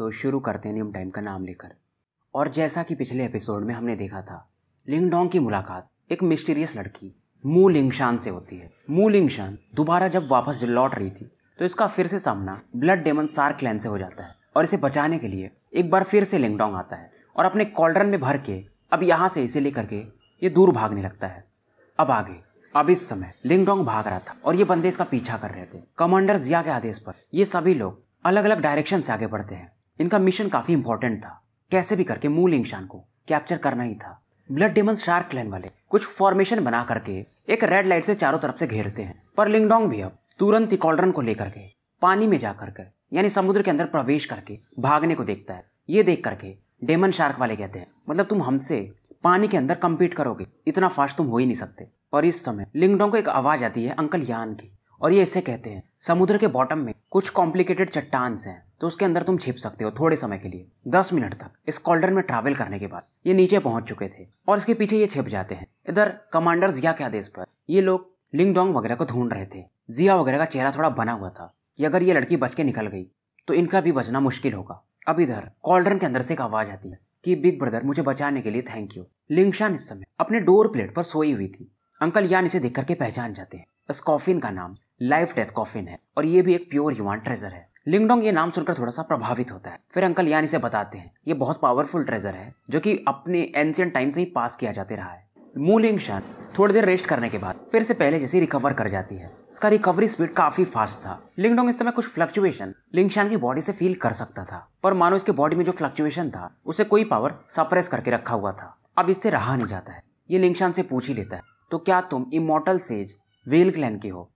तो शुरू करते हैं नियम टाइम का नाम लेकर और जैसा कि पिछले एपिसोड में हमने देखा था लिंगडोंग की मुलाकात एक मिस्टीरियस लड़की मू लिंगशान से होती है मू लिंगशान दोबारा जब वापस लौट रही थी तो इसका फिर से सामना ब्लड डेमन सार क्लैन से हो जाता है और इसे बचाने के लिए एक बार फिर से लिंगडोंग आता है और अपने कॉल्ड्रन में भर के अब यहाँ से इसे लेकर के ये दूर भागने लगता है अब आगे अब इस समय लिंगडोंग भाग रहा था और ये बंदे इसका पीछा कर रहे थे कमांडर जिया के आदेश पर ये सभी लोग अलग अलग डायरेक्शन से आगे बढ़ते हैं इनका मिशन काफ़ी इंपॉर्टेंट था कैसे भी करके मूल इंशान को कैप्चर करना ही था ब्लड डेमन शार्क क्लैन वाले कुछ फॉर्मेशन बना करके एक रेड लाइट से चारों तरफ से घेरते हैं पर लिंगडोंग भी अब तुरंत ही को लेकर के पानी में जा करके यानी समुद्र के अंदर प्रवेश करके भागने को देखता है ये देख करके डेमन शार्क वाले कहते हैं मतलब तुम हमसे पानी के अंदर कम्पीट करोगे इतना फास्ट तुम हो ही नहीं सकते और इस समय लिंगडोंग को एक आवाज आती है अंकल यान की और ये इसे कहते हैं समुद्र के बॉटम में कुछ कॉम्प्लिकेटेड चट्टान हैं तो उसके अंदर तुम छिप सकते हो थोड़े समय के लिए दस मिनट तक इस कॉल्डन में ट्रैवल करने के बाद ये नीचे पहुंच चुके थे और इसके पीछे ये छिप जाते हैं इधर कमांडर जिया के आदेश पर ये लोग लिंगडोंग वगैरह को ढूंढ रहे थे जिया वगैरह का चेहरा थोड़ा बना हुआ था कि अगर ये लड़की बच के निकल गई तो इनका भी बचना मुश्किल होगा अब इधर कॉल्डन के अंदर से एक आवाज आती है कि बिग ब्रदर मुझे बचाने के लिए थैंक यू लिंगशान इस समय अपने डोर प्लेट पर सोई हुई थी अंकल यान इसे देख करके पहचान जाते हैं इस कॉफिन का नाम लाइफ डेथ कॉफिन है और ये भी एक प्योर युवान ट्रेजर है लिंगडोंग ये नाम सुनकर थोड़ा सा प्रभावित होता है फिर अंकल यान इसे बताते हैं ये बहुत पावरफुल ट्रेजर है जो कि अपने एंशियंट टाइम से ही पास किया जाते रहा है मूलिंग शान थोड़ी देर रेस्ट करने के बाद फिर से पहले जैसी रिकवर कर जाती है इसका रिकवरी स्पीड काफी फास्ट था लिंगडोंग इस समय कुछ फ्लक्चुएशन लिंगशान की बॉडी से फील कर सकता था पर मानो इसके बॉडी में जो फ्लक्चुएशन था उसे कोई पावर सप्रेस करके रखा हुआ था अब इससे रहा नहीं जाता है ये लिंगशान से पूछ ही लेता है तो क्या तुम इमोटल सेज वेल क्लैन के हो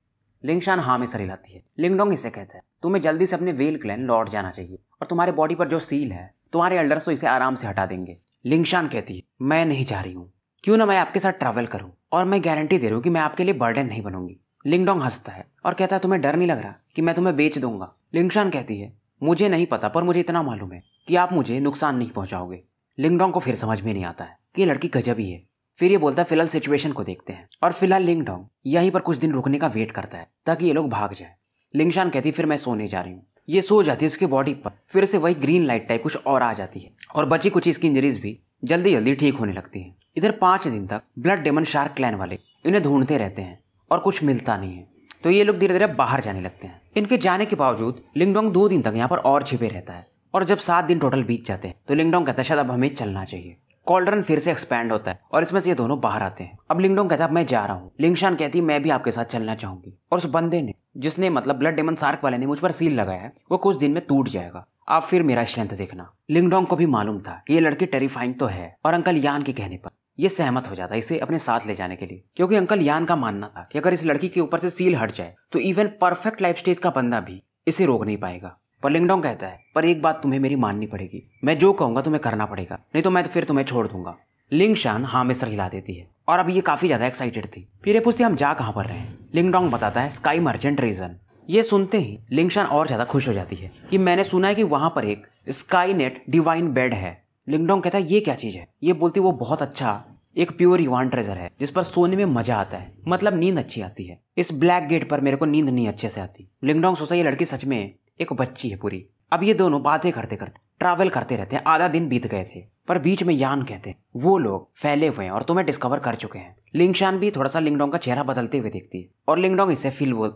लिंगशान हाँ में सर हिलाती है लिंगडोंग इसे कहता है तुम्हें जल्दी से अपने वेल क्लैन लौट जाना चाहिए और तुम्हारे बॉडी पर जो सील है तुम्हारे अल्डर्स तो इसे आराम से हटा देंगे लिंगशान कहती है मैं नहीं चाह रही हूँ क्यों ना मैं आपके साथ ट्रैवल करूँ और मैं गारंटी दे रही हूँ कि मैं आपके लिए बर्डन नहीं बनूंगी लिंगडोंग हंसता है और कहता है तुम्हें डर नहीं लग रहा कि मैं तुम्हें बेच दूंगा लिंगशान कहती है मुझे नहीं पता पर मुझे इतना मालूम है कि आप मुझे नुकसान नहीं पहुंचाओगे लिंगडोंग को फिर समझ में नहीं आता है कि ये लड़की गजब ही है फिर ये बोलता है फिलहाल सिचुएशन को देखते हैं और फिलहाल लिंगडोंग यहीं पर कुछ दिन रुकने का वेट करता है ताकि ये लोग भाग जाए लिंगशान कहती फिर मैं सोने जा रही हूँ ये सो जाती है उसके बॉडी पर फिर से वही ग्रीन लाइट टाइप कुछ और आ जाती है और बची कुछ इसकी इंजरीज भी जल्दी जल्दी ठीक होने लगती है इधर पाँच दिन तक ब्लड डेमन शार्क क्लैन वाले इन्हें ढूंढते रहते हैं और कुछ मिलता नहीं है तो ये लोग धीरे धीरे बाहर जाने लगते हैं इनके जाने के बावजूद लिंगडोंग दो दिन तक यहाँ पर और छिपे रहता है और जब सात दिन टोटल बीत जाते हैं तो लिंगडोंग कहता है शायद अब हमें चलना चाहिए कॉल्ड्रन फिर से एक्सपैंड होता है और इसमें से ये दोनों बाहर आते हैं अब लिंगडोंग कहता है मैं जा रहा हूँ लिंगशान कहती है मैं भी आपके साथ चलना चाहूंगी और उस बंदे ने जिसने मतलब ब्लड डेमन सार्क वाले ने मुझ पर सील लगाया है वो कुछ दिन में टूट जाएगा आप फिर मेरा स्ट्रेंथ देखना लिंगडोंग को भी मालूम था ये लड़की टेरिफाइंग तो है और अंकल यान के कहने पर ये सहमत हो जाता है इसे अपने साथ ले जाने के लिए क्योंकि अंकल यान का मानना था कि अगर इस लड़की के ऊपर से सील हट जाए तो इवन परफेक्ट लाइफ स्टेज का बंदा भी इसे रोक नहीं पाएगा पर लिंगडोंग कहता है पर एक बात तुम्हें मेरी माननी पड़ेगी मैं जो कहूंगा तुम्हें करना पड़ेगा नहीं तो मैं तो फिर तुम्हें छोड़ दूंगा लिंगशान हाँ में सर हिला देती है और अब ये काफी ज्यादा एक्साइटेड थी फिर ये पूछती हम जा कहाँ पर रहे हैं लिंगडोंग बताता है स्काई मर्चेंट रीजन ये सुनते ही लिंगशान और ज्यादा खुश हो जाती है कि मैंने सुना है कि वहां पर एक स्काई नेट डिवाइन बेड है लिंगडोंग कहता है ये क्या चीज है ये बोलती वो बहुत अच्छा एक प्योर यूवान ट्रेजर है जिस पर सोने में मजा आता है मतलब नींद अच्छी आती है इस ब्लैक गेट पर मेरे को नींद नहीं अच्छे से आती लिंगडोंग सोचा ये लड़की सच में एक बच्ची है पूरी अब ये दोनों बातें करते करते ट्रैवल करते रहते हैं आधा दिन बीत गए थे पर बीच में यान कहते हैं वो लोग फैले हुए हैं और तुम्हें डिस्कवर कर चुके हैं लिंगशान भी थोड़ा सा लिंगडोंग का चेहरा बदलते हुए देखती है और लिंगडोंग इसे फील बोल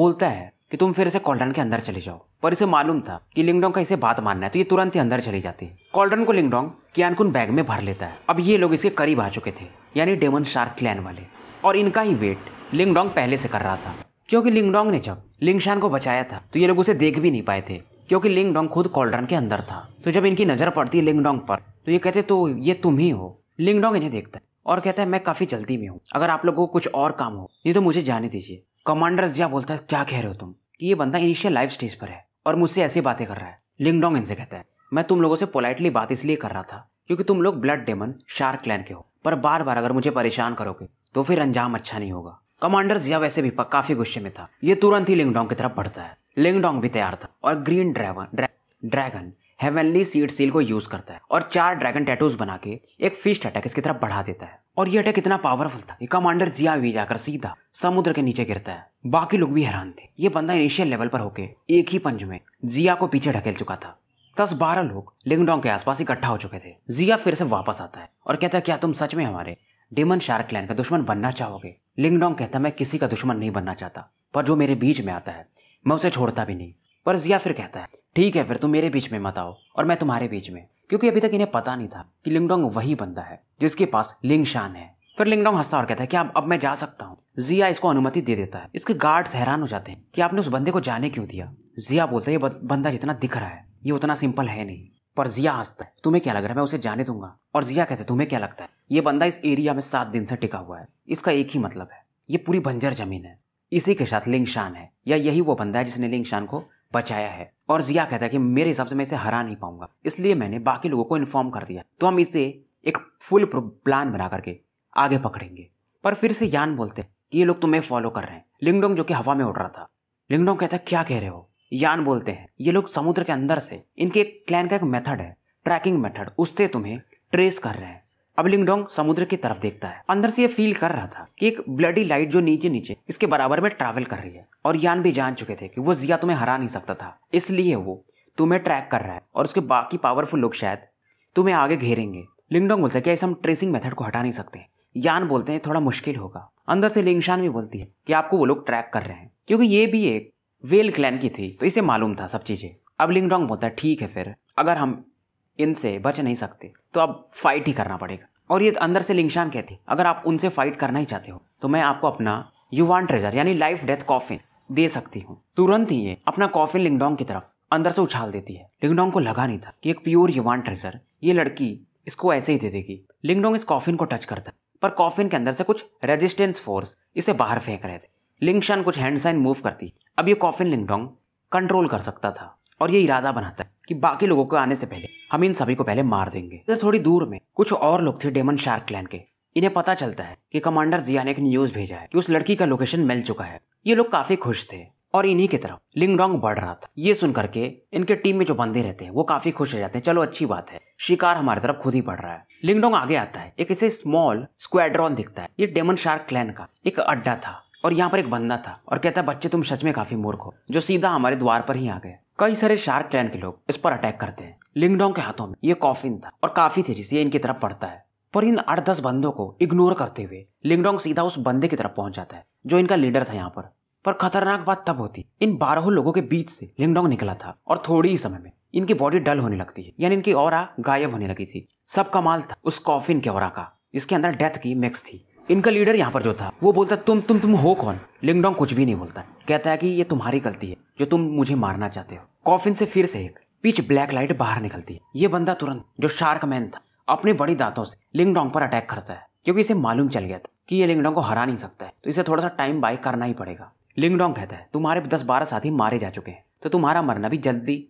बोलता है कि तुम फिर इसे कॉल्डन के अंदर चले जाओ पर इसे मालूम था कि लिंगडोंग का इसे बात मानना है तो ये तुरंत ही अंदर चली जाती है कॉल्डन को लिंगडोंग कियानकुन बैग में भर लेता है अब ये लोग इसके करीब आ चुके थे यानी डेमन शार्क क्लैन वाले और इनका ही वेट लिंगडोंग पहले से कर रहा था क्योंकि लिंगडोंग ने जब लिंगशान को बचाया था तो ये लोग उसे देख भी नहीं पाए थे क्योंकि लिंग डोंग खुद कॉल्ड्रन के अंदर था तो जब इनकी नज़र पड़ती है लिंग डोंग पर तो ये कहते तो ये तुम ही हो लिंग डोंग इन्हें देखता है और कहता है मैं काफ़ी जल्दी में हूँ अगर आप लोगों को कुछ और काम हो ये तो मुझे जाने दीजिए कमांडर जिया बोलता है क्या कह रहे हो तुम कि ये बंदा इनिशियल लाइफ स्टेज पर है और मुझसे ऐसी बातें कर रहा है लिंगडोंग इनसे कहता है मैं तुम लोगों से पोलाइटली बात इसलिए कर रहा था क्योंकि तुम लोग ब्लड डेमन शार्क क्लैन के हो पर बार बार अगर मुझे परेशान करोगे तो फिर अंजाम अच्छा नहीं होगा कमांडर जिया वैसे भी काफी गुस्से में था ये तुरंत ही लिंगडोंग की तरफ बढ़ता है लिंगडोंग भी तैयार था और green dragon dragon heavenly seed seal को यूज करता है और चार ड्रैगन टैटूज बना के एक फिस्ट अटैक इसकी तरफ बढ़ा देता है और ये अटैक इतना पावरफुल था कि कमांडर जिया भी जाकर सीधा समुद्र के नीचे गिरता है बाकी लोग भी हैरान थे ये बंदा इनिशियल लेवल पर होके एक ही पंज में जिया को पीछे ढकेल चुका था दस बारह लोग लिंगडोंग के आसपास इकट्ठा हो चुके थे जिया फिर से वापस आता है और कहता है क्या तुम सच में हमारे डेमन शार्क क्लैन का दुश्मन बनना चाहोगे लिंगडोंग कहता है मैं किसी का दुश्मन नहीं बनना चाहता पर जो मेरे बीच में आता है मैं उसे छोड़ता भी नहीं पर जिया फिर कहता है ठीक है फिर तुम मेरे बीच में मत आओ और मैं तुम्हारे बीच में क्योंकि अभी तक इन्हें पता नहीं था कि लिंगडोंग वही बंदा है जिसके पास लिंग शान है फिर लिंगडोंग हंसता और कहता है कि अब अब मैं जा सकता हूँ जिया इसको अनुमति दे देता है इसके गार्ड्स हैरान हो जाते हैं कि आपने उस बंदे को जाने क्यों दिया जिया बोलता है ये बंदा जितना दिख रहा है ये उतना सिंपल है नहीं पर जिया हंसता है तुम्हें क्या लग रहा है मैं उसे जाने दूंगा और जिया कहते तुम्हें क्या लगता है ये बंदा इस एरिया में सात दिन से टिका हुआ है इसका एक ही मतलब है ये पूरी बंजर जमीन है इसी के साथ लिंग शान है या यही वो बंदा है जिसने लिंग शान को बचाया है और जिया कहता है कि मेरे हिसाब से मैं इसे हरा नहीं पाऊंगा इसलिए मैंने बाकी लोगों को इन्फॉर्म कर दिया तो हम इसे एक फुल प्लान बना करके आगे पकड़ेंगे पर फिर से यान बोलते हैं कि ये लोग तुम्हें फॉलो कर रहे हैं लिंगडोंग जो कि हवा में उड़ रहा था लिंगडोंग कहता है क्या कह रहे हो यान बोलते हैं ये लोग समुद्र के अंदर से इनके एक क्लैन का एक मेथड है ट्रैकिंग मेथड उससे तुम्हें ट्रेस कर रहे हैं अब लिंगडोंग समुद्र की तरफ देखता है अंदर से ये फील कर रहा था कि एक ब्लडी लाइट जो नीचे नीचे इसके बराबर में ट्रैवल कर रही है और यान भी जान चुके थे कि वो जिया तुम्हें हरा नहीं सकता था इसलिए वो तुम्हें ट्रैक कर रहा है और उसके बाकी पावरफुल लोग शायद तुम्हें आगे घेरेंगे लिंगडोंग बोलता है कि ऐसे हम ट्रेसिंग मेथड को हटा नहीं सकते यान बोलते हैं थोड़ा मुश्किल होगा अंदर से लिंगशान भी बोलती है कि आपको वो लोग ट्रैक कर रहे हैं क्योंकि ये भी एक वेल क्लैन की थी तो इसे मालूम था सब चीजें अब लिंगडोंग बोलता है ठीक है फिर अगर हम इनसे बच नहीं सकते तो अब फाइट ही करना पड़ेगा और ये अंदर से लिंगशान कहती अगर आप उनसे फाइट करना ही चाहते हो तो मैं आपको अपना युवान ट्रेजर यानी लाइफ डेथ कॉफिन दे सकती हूँ तुरंत ही ये अपना कॉफिन लिंगडोंग की तरफ अंदर से उछाल देती है लिंगडोंग को लगा नहीं था कि एक प्योर युवान ट्रेजर ये लड़की इसको ऐसे ही दे देगी लिंगडोंग इस कॉफिन को टच करता पर कॉफिन के अंदर से कुछ रेजिस्टेंस फोर्स इसे बाहर फेंक रहे थे लिंगशान कुछ हैंड साइन मूव करती अब ये कॉफिन लिंगडोंग कंट्रोल कर सकता था और ये इरादा बनाता है कि बाकी लोगों को आने से पहले हम इन सभी को पहले मार देंगे इधर थोड़ी दूर में कुछ और लोग थे डेमन शार्क क्लैन के इन्हें पता चलता है कि कमांडर जिया ने एक न्यूज भेजा है कि उस लड़की का लोकेशन मिल चुका है ये लोग काफी खुश थे और इन्हीं की तरफ लिंगडोंग बढ़ रहा था ये सुन करके इनके टीम में जो बंदे रहते हैं वो काफी खुश हो जाते हैं चलो अच्छी बात है शिकार हमारी तरफ खुद ही बढ़ रहा है लिंगडोंग आगे आता है एक ऐसे स्मॉल स्क्वाड्रॉन दिखता है ये डेमन शार्क क्लैन का एक अड्डा था और यहाँ पर एक बंदा था और कहता बच्चे तुम सच में काफी मूर्ख हो जो सीधा हमारे द्वार पर ही आ गए कई सारे शार्क क्लैन के लोग इस पर अटैक करते हैं लिंगडोंग के हाथों में ये कॉफिन था और काफी तेजी से इनकी तरफ पड़ता है पर इन आठ दस बंदों को इग्नोर करते हुए लिंगडोंग सीधा उस बंदे की तरफ पहुंच जाता है जो इनका लीडर था यहाँ पर पर खतरनाक बात तब होती इन बारह लोगों के बीच से लिंगडोंग निकला था और थोड़ी ही समय में इनकी बॉडी डल होने लगती है यानी इनकी और गायब होने लगी थी सब कमाल था उस कॉफिन के और का जिसके अंदर डेथ की मिक्स थी इनका लीडर यहाँ पर जो था वो बोलता तुम तुम तुम हो कौन लिंगडोंग कुछ भी नहीं बोलता कहता है कि ये तुम्हारी गलती है जो तुम मुझे मारना चाहते हो कॉफिन से फिर से एक पीच ब्लैक लाइट बाहर निकलती है ये बंदा तुरंत जो शार्क मैन था अपने बड़ी दांतों से लिंगडोंग पर अटैक करता है क्योंकि इसे मालूम चल गया था कि ये लिंगडोंग को हरा नहीं सकता है तो इसे थोड़ा सा टाइम बाय करना ही पड़ेगा लिंगडोंग कहता है तुम्हारे दस बारह साथी मारे जा चुके हैं तो तुम्हारा मरना भी जल्दी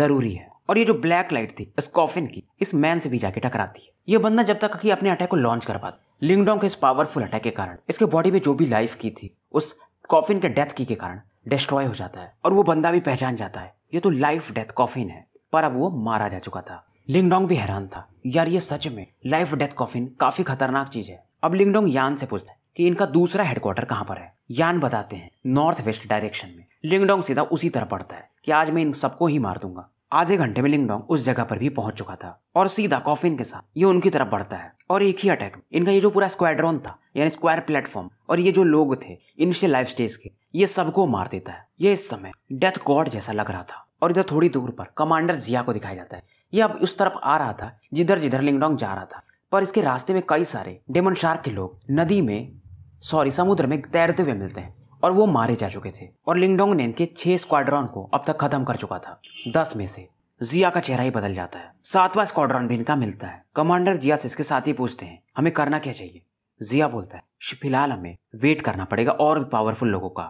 जरूरी है और ये जो ब्लैक लाइट थी इस कॉफिन की इस मैन से भी जाके टकराती है ये बंदा जब तक अपने अटैक को लॉन्च कर पाता लिंगडोंग के इस पावरफुल अटैक के कारण इसके बॉडी में जो भी लाइफ की थी उस कॉफिन के डेथ की के कारण डिस्ट्रॉय हो जाता है और वो बंदा भी पहचान जाता है ये तो लाइफ डेथ कॉफिन है पर अब वो मारा जा चुका था लिंगडोंग भी हैरान था यार ये सच में लाइफ डेथ कॉफिन काफी खतरनाक चीज है अब लिंगडोंग यान से पूछता है कि इनका दूसरा हेडक्वार्टर कहाँ पर है यान बताते हैं नॉर्थ वेस्ट डायरेक्शन में लिंगडोंग सीधा उसी तरह पड़ता है कि आज मैं इन सबको ही मार दूंगा आधे घंटे में लिंगडोंग उस जगह पर भी पहुंच चुका था और सीधा कॉफिन के साथ ये उनकी तरफ बढ़ता है और एक ही अटैक इनका ये जो पूरा स्क्वाड्रॉन था यानी स्क्वायर प्लेटफॉर्म और ये जो लोग थे इनसे लाइफ स्टेज के ये सबको मार देता है ये इस समय डेथ गॉड जैसा लग रहा था और इधर थोड़ी दूर पर कमांडर जिया को दिखाया जाता है ये अब उस तरफ आ रहा था जिधर जिधर लिंगडोंग जा रहा था पर इसके रास्ते में कई सारे डेमन शार्क के लोग नदी में सॉरी समुद्र में तैरते हुए मिलते हैं और वो मारे जा चुके थे और लिंगडोंग नैन के छह स्क्वाड्रॉन को अब तक खत्म कर चुका था दस में से जिया का चेहरा ही बदल जाता है सातवां स्क्वाड्रॉन भी इनका मिलता है कमांडर जिया से इसके साथ ही पूछते हैं हमें करना क्या चाहिए जिया बोलता है फिलहाल हमें वेट करना पड़ेगा और भी पावरफुल लोगों का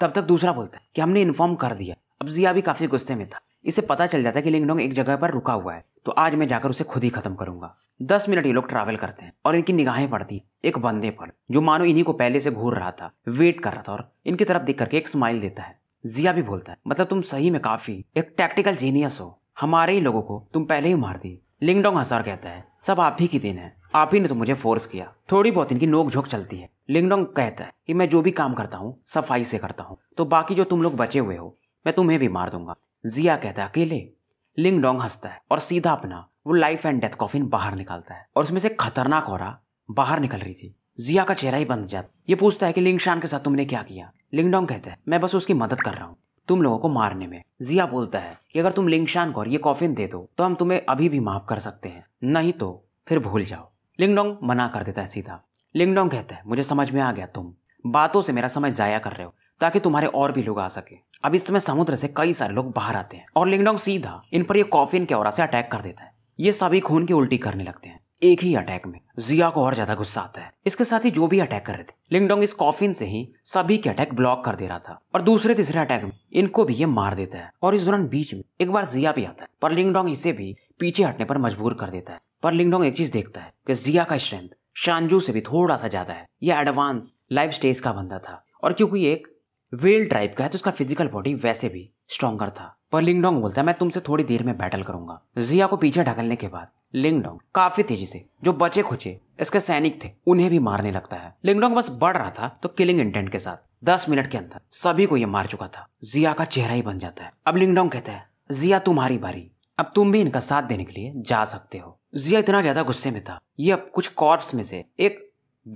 तब तक दूसरा बोलता है कि हमने इन्फॉर्म कर दिया अब जिया भी काफी गुस्से में था इसे पता चल जाता है कि लिंगडोंग एक जगह पर रुका हुआ है तो आज मैं जाकर उसे खुद ही खत्म करूंगा दस मिनट ये लोग ट्रैवल करते हैं और इनकी निगाहें पड़ती एक बंदे पर जो मानो इन्हीं को पहले से घूर रहा था वेट कर रहा था और इनकी तरफ देख करके एक स्माइल देता है जिया भी बोलता है मतलब तुम सही में काफी एक टैक्टिकल जीनियस हो हमारे ही लोगों को तुम पहले ही मार दी लिंगडोंग हजार कहता है सब आप ही की देन है आप ही ने तो मुझे फोर्स किया थोड़ी बहुत इनकी नोक झोंक चलती है लिंगडोंग कहता है कि मैं जो भी काम करता हूँ सफाई से करता हूँ तो बाकी जो तुम लोग बचे हुए हो मैं तुम्हें भी मार दूंगा जिया कहता है अकेले लिंगडोंग हंसता है और सीधा अपना वो लाइफ एंड डेथ कॉफिन बाहर निकालता है और उसमें से खतरनाक औरा बाहर निकल रही थी जिया का चेहरा ही बंद जाता ये पूछता है कि लिंगशान के साथ तुमने क्या किया लिंगडोंग कहता है मैं बस उसकी मदद कर रहा हूँ तुम लोगों को मारने में जिया बोलता है कि अगर तुम लिंगशान को और ये कॉफिन दे दो तो हम तुम्हें अभी भी माफ कर सकते हैं नहीं तो फिर भूल जाओ लिंगडोंग मना कर देता है सीधा लिंगडोंग कहता है मुझे समझ में आ गया तुम बातों से मेरा समय जाया कर रहे हो ताकि तुम्हारे और भी लोग आ सके अब इस समय समुद्र से कई सारे लोग बाहर आते हैं और लिंगडोंग सीधा इन पर ये कॉफिन के और से अटैक कर देता है ये सभी खून की उल्टी करने लगते हैं एक ही अटैक में जिया को और ज्यादा गुस्सा आता है इसके साथ ही जो भी अटैक कर रहे थे लिंगडोंग इस कॉफिन से ही सभी के अटैक ब्लॉक कर दे रहा था और दूसरे तीसरे अटैक में इनको भी ये मार देता है और इस दौरान बीच में एक बार जिया भी आता है पर लिंगडोंग इसे भी पीछे हटने पर मजबूर कर देता है पर लिंगडोंग एक चीज देखता है कि जिया का स्ट्रेंथ शांजू से भी थोड़ा सा ज्यादा है यह एडवांस लाइफ स्टेज का बंदा था और क्योंकि एक वेल ट्राइब का है तो उसका फिजिकल बॉडी वैसे भी स्ट्रॉन्गर था पर लिंगडोंग बोलता है मैं तुमसे थोड़ी देर में बैटल करूंगा जिया को पीछे ढकलने के बाद लिंगडोंग काफी तेजी से जो बचे खुचे इसके सैनिक थे उन्हें भी मारने लगता है लिंगडोंग बस बढ़ रहा था तो किलिंग इंटेंट के साथ दस मिनट के अंदर सभी को यह मार चुका था जिया का चेहरा ही बन जाता है अब लिंगडोंग कहता है जिया तुम्हारी बारी अब तुम भी इनका साथ देने के लिए जा सकते हो जिया इतना ज्यादा गुस्से में था ये अब कुछ कॉर्प्स में से एक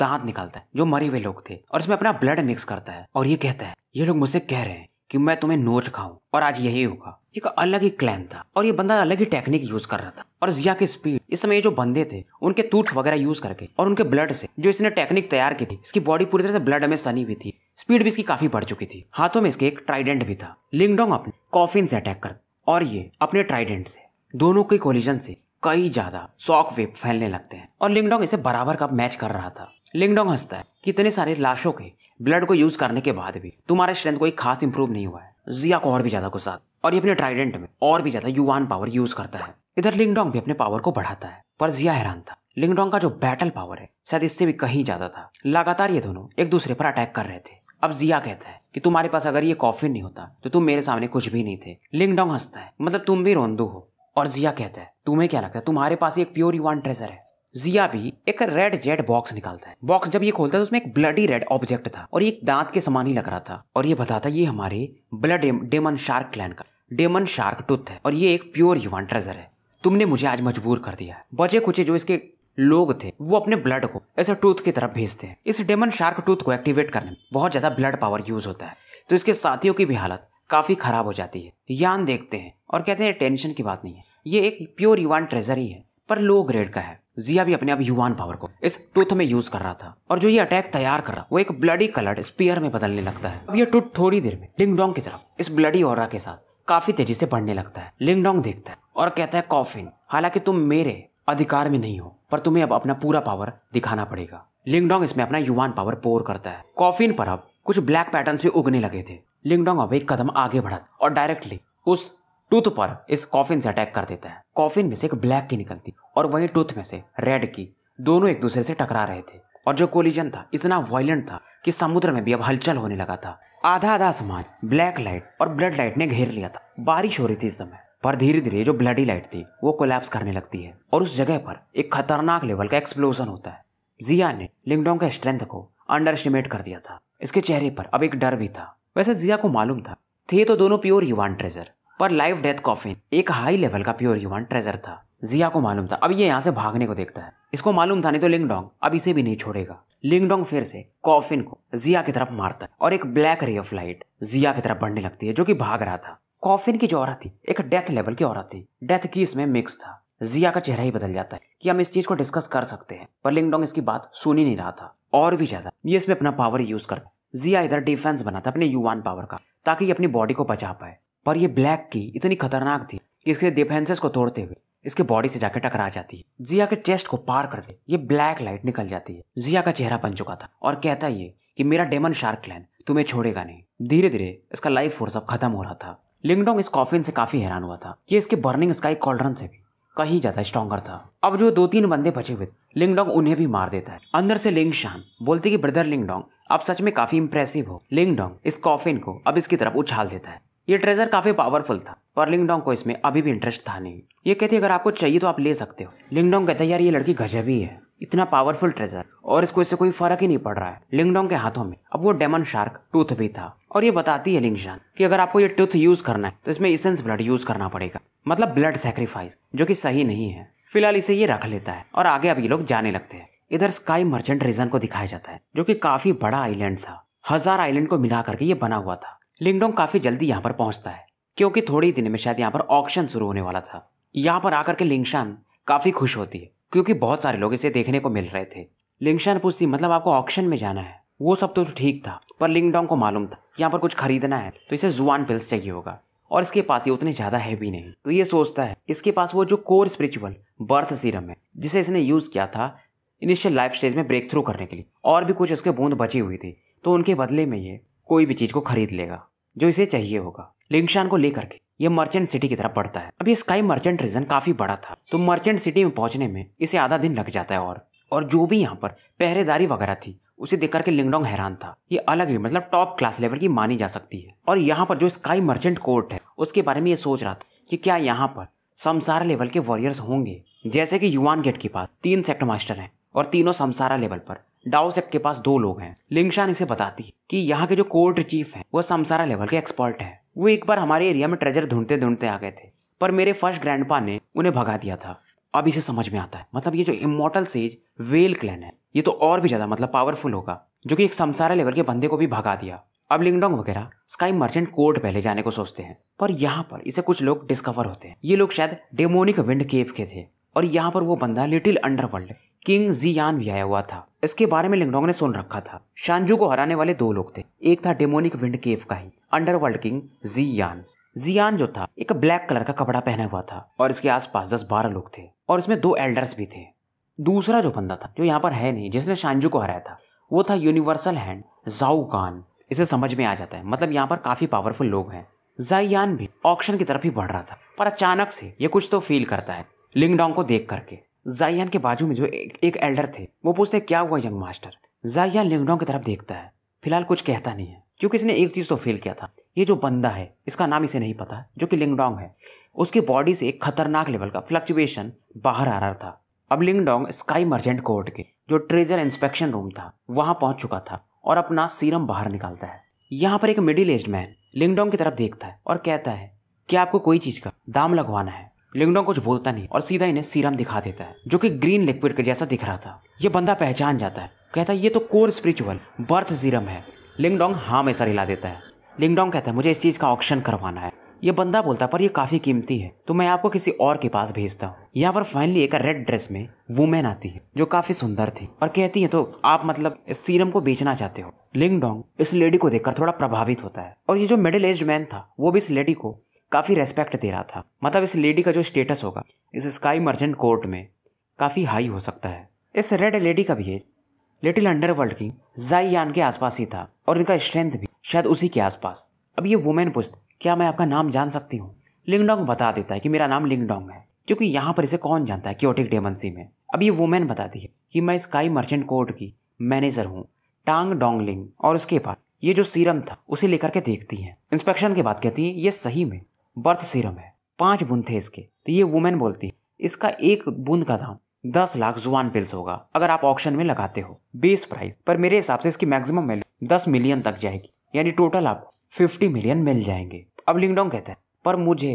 दांत निकालता है जो मरे हुए लोग थे और इसमें अपना ब्लड मिक्स करता है और ये कहता है ये लोग मुझसे कह रहे हैं कि मैं तुम्हें नोच खाऊं और आज यही होगा एक अलग ही क्लैन था और ये बंदा अलग ही टेक्निक यूज कर रहा था और जिया की स्पीड इस समय जो बंदे थे उनके टूथ वगैरह यूज करके और उनके ब्लड से जो इसने टेक्निक तैयार की थी इसकी बॉडी पूरी तरह से ब्लड में सनी हुई थी स्पीड भी इसकी काफी बढ़ चुकी थी हाथों में इसके एक ट्राइडेंट भी था लिंगडोंग अपने कॉफिन से अटैक कर और ये अपने ट्राइडेंट से दोनों के कोलिजन से कई ज्यादा शॉक वेब फैलने लगते हैं और लिंगडोंग इसे बराबर का मैच कर रहा था लिंगडोंग हंसता है कितने सारे लाशों के ब्लड को यूज करने के बाद भी तुम्हारे स्ट्रेंथ कोई खास इंप्रूव नहीं हुआ है जिया को और भी ज्यादा गुस्सा और ये अपने ट्राइडेंट में और भी ज्यादा युवान पावर यूज करता है इधर लिंगडोंग भी अपने पावर को बढ़ाता है पर जिया हैरान था लिंगडोंग का जो बैटल पावर है शायद इससे भी कहीं ज्यादा था लगातार ये दोनों एक दूसरे पर अटैक कर रहे थे अब जिया कहता है कि तुम्हारे पास अगर ये कॉफिन नहीं होता तो तुम मेरे सामने कुछ भी नहीं थे लिंगडोंग हंसता है मतलब तुम भी रोंदू हो और जिया कहता है तुम्हें क्या लगता है तुम्हारे पास एक प्योर युवान ट्रेजर है जिया भी एक रेड जेड बॉक्स निकालता है बॉक्स जब ये खोलता है तो उसमें एक ब्लडी रेड ऑब्जेक्ट था और एक दांत के समान ही लग रहा था और ये बताता ये हमारे ब्लड डेमन शार्क क्लैन का डेमन शार्क टूथ है और ये एक प्योर युवान ट्रेजर है तुमने मुझे आज मजबूर कर दिया है बचे कुछ जो इसके लोग थे वो अपने ब्लड को ऐसे टूथ की तरफ भेजते हैं इस डेमन शार्क टूथ को एक्टिवेट करने में बहुत ज्यादा ब्लड पावर यूज होता है तो इसके साथियों की भी हालत काफी खराब हो जाती है यान देखते हैं और कहते हैं टेंशन की बात नहीं है ये एक प्योर युवान ट्रेजर ही है पर लो ग्रेड का है जिया भी अपने आप युवान पावर को इस टूथ में यूज कर रहा था और जो ये अटैक तैयार कर रहा वो एक ब्लडी कलर स्पीयर में बदलने लगता है अब ये टूथ थोड़ी देर में लिंगडोंग की तरफ इस ब्लडी और के साथ काफी तेजी से बढ़ने लगता है लिंगडोंग देखता है और कहता है कॉफिन हालांकि तुम मेरे अधिकार में नहीं हो पर तुम्हें अब अपना पूरा पावर दिखाना पड़ेगा लिंगडोंग इसमें अपना युवान पावर पोर करता है कॉफिन पर अब कुछ ब्लैक पैटर्न भी उगने लगे थे लिंगडोंग अब एक कदम आगे बढ़ा और डायरेक्टली उस टूथ पर इस कॉफिन से अटैक कर देता है कॉफिन में से एक ब्लैक की निकलती और वही टूथ में से रेड की दोनों एक दूसरे से टकरा रहे थे और जो कोलिजन था इतना वायलेंट था कि समुद्र में भी अब हलचल होने लगा था आधा आधा आसमान ब्लैक लाइट और ब्लड लाइट ने घेर लिया था बारिश हो रही थी इस समय पर धीरे धीरे जो ब्लडी लाइट थी वो कोलैप्स करने लगती है और उस जगह पर एक खतरनाक लेवल का एक्सप्लोजन होता है जिया ने लिंगडोंग के स्ट्रेंथ को अंडर एस्टिमेट कर दिया था इसके चेहरे पर अब एक डर भी था वैसे जिया को मालूम था थे तो दोनों प्योर युवान ट्रेजर पर लाइफ डेथ कॉफिन एक हाई लेवल का प्योर ह्यूमन ट्रेजर था जिया को मालूम था अब ये यहाँ से भागने को देखता है इसको मालूम था नहीं तो लिंगडोंग अब इसे भी नहीं छोड़ेगा लिंगडोंग फिर से कॉफिन को जिया की तरफ मारता है और एक ब्लैक रे ऑफ लाइट जिया की तरफ बढ़ने लगती है जो कि भाग रहा था कॉफिन की जो औरत थी एक डेथ लेवल की औरत थी डेथ की इसमें मिक्स था जिया का चेहरा ही बदल जाता है कि हम इस चीज को डिस्कस कर सकते हैं पर लिंगडोंग इसकी बात सुन ही नहीं रहा था और भी ज्यादा ये इसमें अपना पावर यूज करता जिया इधर डिफेंस बनाता अपने युवान पावर का ताकि ये अपनी बॉडी को बचा पाए पर यह ब्लैक की इतनी खतरनाक थी कि इसके डिफेंसेस को तोड़ते हुए इसके बॉडी से जाके टकरा जाती है जिया के चेस्ट को पार करते ये ब्लैक लाइट निकल जाती है जिया का चेहरा बन चुका था और कहता ये कि मेरा डेमन शार्क क्लैन तुम्हें छोड़ेगा नहीं धीरे धीरे इसका लाइफ फोर्स अब खत्म हो रहा था लिंगडोंग इस कॉफिन से काफी हैरान हुआ था कि इसके बर्निंग स्काई कॉल्ड्रन से भी कहीं ज्यादा स्ट्रॉगर था अब जो दो तीन बंदे बचे हुए लिंगडोंग उन्हें भी मार देता है अंदर से लिंग शान बोलते कि ब्रदर लिंगडोंग अब सच में काफी इंप्रेसिव हो लिंगडोंग इस कॉफिन को अब इसकी तरफ उछाल देता है ये ट्रेजर काफ़ी पावरफुल था पर लिंगडोंग को इसमें अभी भी इंटरेस्ट था नहीं ये कहती अगर आपको चाहिए तो आप ले सकते हो लिंगडोंग कहता है यार ये लड़की गजबी है इतना पावरफुल ट्रेजर और इसको इससे कोई फर्क ही नहीं पड़ रहा है लिंगडोंग के हाथों में अब वो डेमन शार्क टूथ भी था और ये बताती है लिंगशान कि अगर आपको ये टूथ यूज करना है तो इसमें इसेंस ब्लड यूज करना पड़ेगा मतलब ब्लड सेक्रीफाइस जो की सही नहीं है फिलहाल इसे ये रख लेता है और आगे अब ये लोग जाने लगते हैं इधर स्काई मर्चेंट रीजन को दिखाया जाता है जो कि काफी बड़ा आइलैंड था हजार आइलैंड को मिला करके ये बना हुआ था लिंगडोंग काफ़ी जल्दी यहाँ पर पहुंचता है क्योंकि थोड़ी दिन में शायद यहाँ पर ऑक्शन शुरू होने वाला था यहाँ पर आकर के लिंगशान काफ़ी खुश होती है क्योंकि बहुत सारे लोग इसे देखने को मिल रहे थे लिंगशान पूछती मतलब आपको ऑक्शन में जाना है वो सब तो ठीक था पर लिंगडोंग को मालूम था यहाँ पर कुछ खरीदना है तो इसे जुआन पिल्स चाहिए होगा और इसके पास ये उतने ज़्यादा है भी नहीं तो ये सोचता है इसके पास वो जो कोर स्पिरिचुअल बर्थ सीरम है जिसे इसने यूज़ किया था इनिशियल लाइफ स्टेज में ब्रेक थ्रू करने के लिए और भी कुछ उसके बूंद बची हुई थी तो उनके बदले में ये कोई भी चीज़ को खरीद लेगा जो इसे चाहिए होगा लिंगशान को लेकर के यह मर्चेंट सिटी की तरफ बढ़ता है अब ये स्काई मर्चेंट रीजन काफी बड़ा था तो मर्चेंट सिटी में पहुंचने में इसे आधा दिन लग जाता है और और जो भी यहाँ पर पहरेदारी वगैरह थी उसे देख करके लिंगडोंग हैरान था ये अलग ही मतलब टॉप क्लास लेवल की मानी जा सकती है और यहाँ पर जो स्काई मर्चेंट कोर्ट है उसके बारे में ये सोच रहा था कि क्या यहाँ पर समसारा लेवल के वॉरियर्स होंगे जैसे कि युवान गेट के पास तीन सेक्ट मास्टर हैं और तीनों समसारा लेवल पर डाउसेक के पास दो लोग हैं लिंगशान इसे बताती है कि यहाँ के जो कोर्ट चीफ हैं वह समसारा लेवल के एक्सपर्ट हैं वो एक बार हमारे एरिया में ट्रेजर ढूंढते ढूंढते आ गए थे पर मेरे फर्स्ट ग्रैंड ने उन्हें भगा दिया था अब इसे समझ में आता है मतलब ये जो इमोटल सेज वेल क्लैन है ये तो और भी ज्यादा मतलब पावरफुल होगा जो कि एक समसारा लेवल के बंदे को भी भगा दिया अब लिंगडोंग वगैरह स्काई मर्चेंट कोर्ट पहले जाने को सोचते हैं पर यहाँ पर इसे कुछ लोग डिस्कवर होते हैं ये लोग शायद डेमोनिक विंड केव के थे और यहाँ पर वो बंदा लिटिल अंडरवर्ल्ड किंग जियान भी आया हुआ था इसके बारे में लिंगडोंग ने सुन रखा था शांजू को हराने वाले दो लोग थे एक था डेमोनिक विंड केव का ही अंडरवर्ल्ड किंग जियान जियान जो था एक ब्लैक कलर का कपड़ा पहना हुआ था और इसके आसपास दस बारह लोग थे और इसमें दो एल्डर्स भी थे दूसरा जो बंदा था जो यहाँ पर है नहीं जिसने शांजू को हराया था वो था यूनिवर्सल हैंड जाऊ इसे समझ में आ जाता है मतलब यहाँ पर काफी पावरफुल लोग हैं जाइयान भी ऑक्शन की तरफ ही बढ़ रहा था पर अचानक से ये कुछ तो फील करता है लिंगडोंग को देख करके जाइयान के बाजू में जो एक, एक एल्डर थे वो पूछते क्या हुआ यंग मास्टर जाइयान लिंगडोंग की तरफ देखता है फिलहाल कुछ कहता नहीं है क्योंकि इसने एक चीज़ तो फेल किया था ये जो बंदा है इसका नाम इसे नहीं पता जो कि लिंगडोंग है उसके बॉडी से एक खतरनाक लेवल का फ्लक्चुएशन बाहर आ रहा था अब लिंगडोंग स्काई मर्जेंट कोर्ट के जो ट्रेजर इंस्पेक्शन रूम था वहां पहुंच चुका था और अपना सीरम बाहर निकालता है यहाँ पर एक मिडिल एज मैन लिंगडोंग की तरफ देखता है और कहता है कि आपको कोई चीज़ का दाम लगवाना है लिंगडोंग कुछ बोलता नहीं और सीधा इन्हें सीरम दिखा देता है जो कि ग्रीन लिक्विड के जैसा दिख रहा था ये बंदा पहचान जाता है कहता है ये तो कोर स्पिरिचुअल बर्थ सीरम है लिंगडोंग हाँ में सर हिला देता है लिंगडोंग कहता है मुझे इस चीज़ का ऑप्शन करवाना है ये बंदा बोलता है पर ये काफ़ी कीमती है तो मैं आपको किसी और के पास भेजता हूँ यहाँ पर फाइनली एक रेड ड्रेस में वुमेन आती है जो काफ़ी सुंदर थी और कहती है तो आप मतलब इस सीरम को बेचना चाहते हो लिंगडोंग इस लेडी को देखकर थोड़ा प्रभावित होता है और ये जो मिडिल एज मैन था वो भी इस लेडी को काफ़ी रेस्पेक्ट दे रहा था मतलब इस लेडी का जो स्टेटस होगा इस स्काई मर्चेंट कोर्ट में काफ़ी हाई हो सकता है इस रेड लेडी का भी एज लिटिल अंडरवर्ल्ड की जाइयान के आसपास ही था और इनका स्ट्रेंथ भी शायद उसी के आसपास अब ये वुमेन पुस्त क्या मैं आपका नाम जान सकती हूँ लिंगडोंग बता देता है कि मेरा नाम लिंगडोंग है क्योंकि यहाँ पर इसे कौन जानता है क्योटिक डेमनसी में अब ये वुमेन बताती है कि मैं स्काई मर्चेंट कोर्ट की मैनेजर हूँ टांग डोंगलिंग और उसके बाद ये जो सीरम था उसे लेकर के देखती है इंस्पेक्शन के बाद कहती है ये सही में बर्थ सीरम है पांच बुंद थे इसके तो ये वुमेन बोलती है इसका एक बूंद का दाम दस लाख जुआन पिल्स होगा अगर आप ऑप्शन में लगाते हो बेस प्राइस पर मेरे हिसाब से इसकी मैक्सिमम वैल्यू दस मिलियन तक जाएगी यानी टोटल आप फिफ्टी मिलियन मिल जाएंगे अब लिंगडोंग कहता है पर मुझे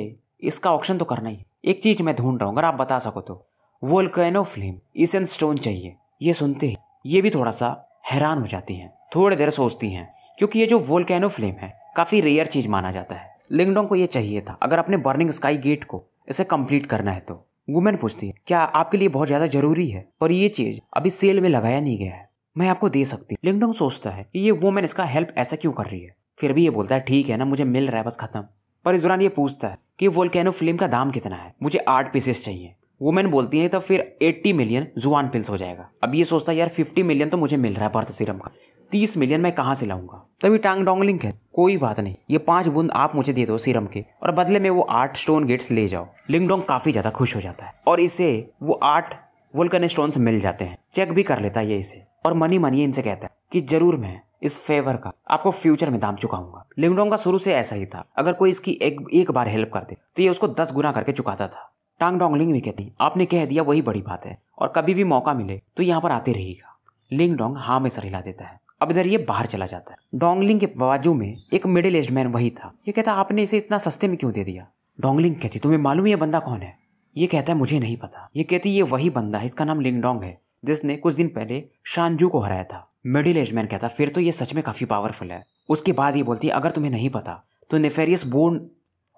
इसका ऑप्शन तो करना ही एक चीज मैं ढूंढ रहा हूँ अगर आप बता सको तो वोल्केनो फ्लेम इसेंस स्टोन चाहिए ये सुनते ही ये भी थोड़ा सा हैरान हो जाती हैं थोड़ी देर सोचती हैं क्योंकि ये जो वोल्केनो फ्लेम है काफ़ी रेयर चीज़ माना जाता है लिंगडोंग को ये चाहिए था अगर अपने बर्निंग स्काई गेट को इसे कंप्लीट करना है तो वुमेन पूछती है क्या आपके लिए बहुत ज्यादा जरूरी है पर ये चीज अभी सेल में लगाया नहीं गया है मैं आपको दे सकती हूँ लिंगडोंग सोचता है कि ये वुमेन इसका हेल्प ऐसा क्यों कर रही है फिर भी ये बोलता है ठीक है ना मुझे मिल रहा है बस खत्म पर इस दौरान ये पूछता है कि वोल्केनो फिल्म का दाम कितना है मुझे आठ पीसेस चाहिए वुमेन बोलती है तो फिर 80 मिलियन जुआन पिल्स हो जाएगा अब ये सोचता है यार 50 मिलियन तो मुझे मिल रहा है बर्थ सीरम का तीस मिलियन मैं कहाँ से लाऊंगा तभी टांग डोंगलिंग है कोई बात नहीं ये पांच बूंद आप मुझे दे दो सीरम के और बदले में वो आठ स्टोन गेट्स ले जाओ लिंगडोंग काफी ज्यादा खुश हो जाता है और इसे वो आठ वुल्कन स्टोन मिल जाते हैं चेक भी कर लेता है ये इसे और मनी मनी इनसे कहता है कि जरूर मैं इस फेवर का आपको फ्यूचर में दाम चुकाऊंगा लिंगडोंग का शुरू से ऐसा ही था अगर कोई इसकी एक एक बार हेल्प कर दे तो ये उसको दस गुना करके चुकाता था टांग डोंगलिंग भी कहती आपने कह दिया वही बड़ी बात है और कभी भी मौका मिले तो यहाँ पर आते रहेगा लिंगडोंग हाँ में सर हिला देता है अब इधर ये बाहर चला जाता है डोंगलिंग के बाजू में एक मिडिल एज मैन वही था ये कहता आपने इसे इतना सस्ते में क्यों दे दिया डोंगलिंग कहती तुम्हें मालूम ये बंदा कौन है ये कहता है मुझे नहीं पता ये कहती ये वही बंदा है इसका नाम लिंगडोंग है जिसने कुछ दिन पहले शानजू को हराया था मिडिल एज मैन कहता फिर तो ये सच में काफ़ी पावरफुल है उसके बाद ये बोलती है अगर तुम्हें नहीं पता तो नेफेरियस बोर्न